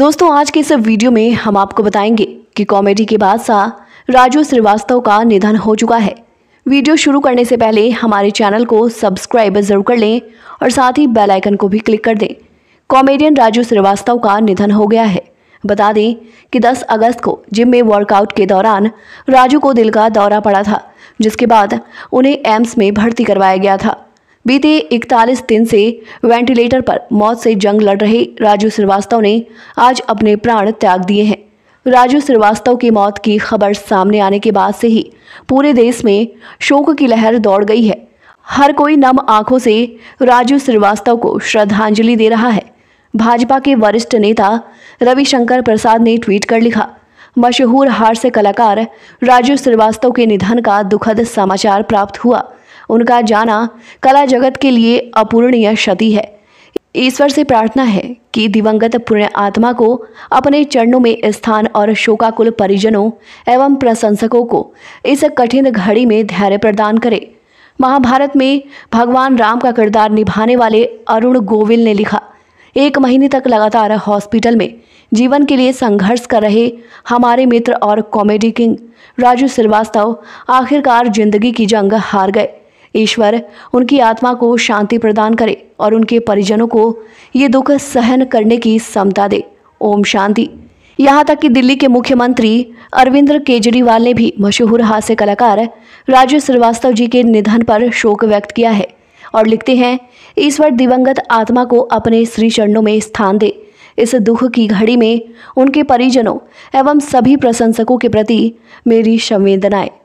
दोस्तों आज के इस वीडियो में हम आपको बताएंगे कि कॉमेडी के बादशाह राजू श्रीवास्तव का निधन हो चुका है वीडियो शुरू करने से पहले हमारे चैनल को सब्सक्राइब जरूर कर लें और साथ ही बेल आइकन को भी क्लिक कर दें कॉमेडियन राजू श्रीवास्तव का निधन हो गया है बता दें कि 10 अगस्त को जिम में वर्कआउट के दौरान राजू को दिल का दौरा पड़ा था जिसके बाद उन्हें एम्स में भर्ती करवाया गया था बीते 41 दिन से वेंटिलेटर पर मौत से जंग लड़ रहे राजू श्रीवास्तव ने आज अपने प्राण त्याग दिए हैं राजू श्रीवास्तव की मौत की खबर सामने आने के बाद से ही पूरे देश में शोक की लहर दौड़ गई है हर कोई नम आंखों से राजू श्रीवास्तव को श्रद्धांजलि दे रहा है भाजपा के वरिष्ठ नेता रविशंकर प्रसाद ने ट्वीट कर लिखा मशहूर हास्य कलाकार राजू श्रीवास्तव के निधन का दुखद समाचार प्राप्त हुआ उनका जाना कला जगत के लिए अपूर्णीय क्षति है ईश्वर से प्रार्थना है कि दिवंगत पुण्य आत्मा को अपने चरणों में स्थान और शोकाकुल परिजनों एवं प्रशंसकों को इस कठिन घड़ी में धैर्य प्रदान करे महाभारत में भगवान राम का किरदार निभाने वाले अरुण गोविल ने लिखा एक महीने तक लगातार हॉस्पिटल में जीवन के लिए संघर्ष कर रहे हमारे मित्र और कॉमेडी किंग राजू श्रीवास्तव आखिरकार जिंदगी की जंग हार गए ईश्वर उनकी आत्मा को शांति प्रदान करे और उनके परिजनों को ये दुख सहन करने की क्षमता दे ओम शांति यहाँ तक कि दिल्ली के मुख्यमंत्री अरविंद केजरीवाल ने भी मशहूर हास्य कलाकार राजू श्रीवास्तव जी के निधन पर शोक व्यक्त किया है और लिखते हैं ईश्वर दिवंगत आत्मा को अपने श्री चरणों में स्थान दे इस दुख की घड़ी में उनके परिजनों एवं सभी प्रशंसकों के प्रति मेरी संवेदनाएं